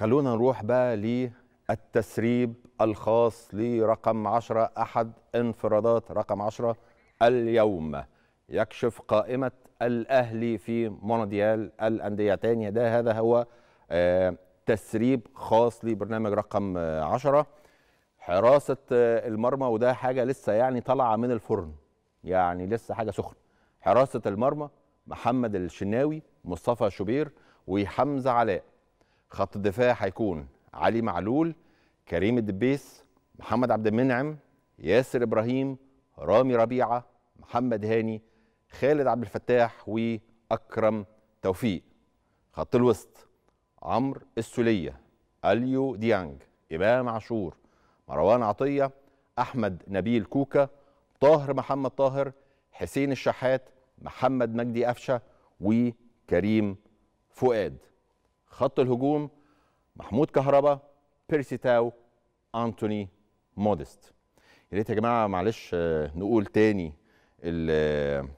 خلونا نروح بقى للتسريب الخاص لرقم 10 أحد انفرادات رقم 10 اليوم يكشف قائمة الأهلي في مونديال الأندية تانية ده هذا هو آه، تسريب خاص لبرنامج رقم 10 حراسة آه، المرمى وده حاجة لسه يعني طالعة من الفرن يعني لسه حاجة سخنة حراسة المرمى محمد الشناوي مصطفى شوبير وحمزة علاء خط الدفاع هيكون علي معلول كريم الدبيس محمد عبد المنعم ياسر ابراهيم رامي ربيعه محمد هاني خالد عبد الفتاح واكرم توفيق خط الوسط عمرو السوليه اليو ديانج امام عاشور مروان عطيه احمد نبيل كوكا طاهر محمد طاهر حسين الشحات محمد مجدي قفشه وكريم فؤاد خط الهجوم محمود كهربا بيرسي تاو انتوني مودست يا ريت يا جماعه معلش آه، نقول تاني آه،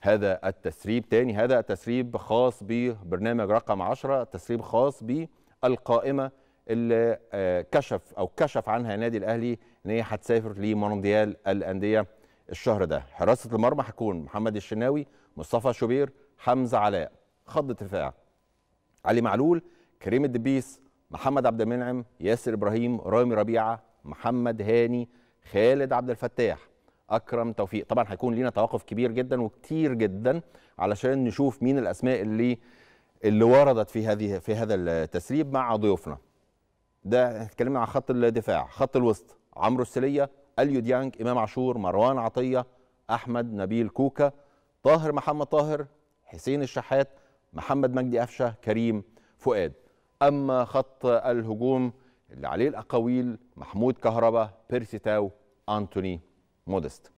هذا التسريب تاني هذا التسريب خاص ببرنامج رقم 10 تسريب خاص بالقائمه اللي آه، كشف او كشف عنها النادي الاهلي ان هي هتسافر لمونديال الانديه الشهر ده حراسه المرمى هتكون محمد الشناوي مصطفى شوبير حمزه علاء خط دفاع علي معلول كريم الدبيس محمد عبد المنعم ياسر ابراهيم رامي ربيعه محمد هاني خالد عبد الفتاح اكرم توفيق طبعا هيكون لينا توقف كبير جدا وكتير جدا علشان نشوف مين الاسماء اللي اللي وردت في هذه في هذا التسريب مع ضيوفنا ده اتكلمنا عن خط الدفاع خط الوسط عمرو السليه اليو ديانج امام عاشور مروان عطيه احمد نبيل كوكا طاهر محمد طاهر حسين الشحات محمد مجدي قفشه كريم فؤاد اما خط الهجوم اللي عليه الاقاويل محمود كهربا بيرسي تاو انتوني مودست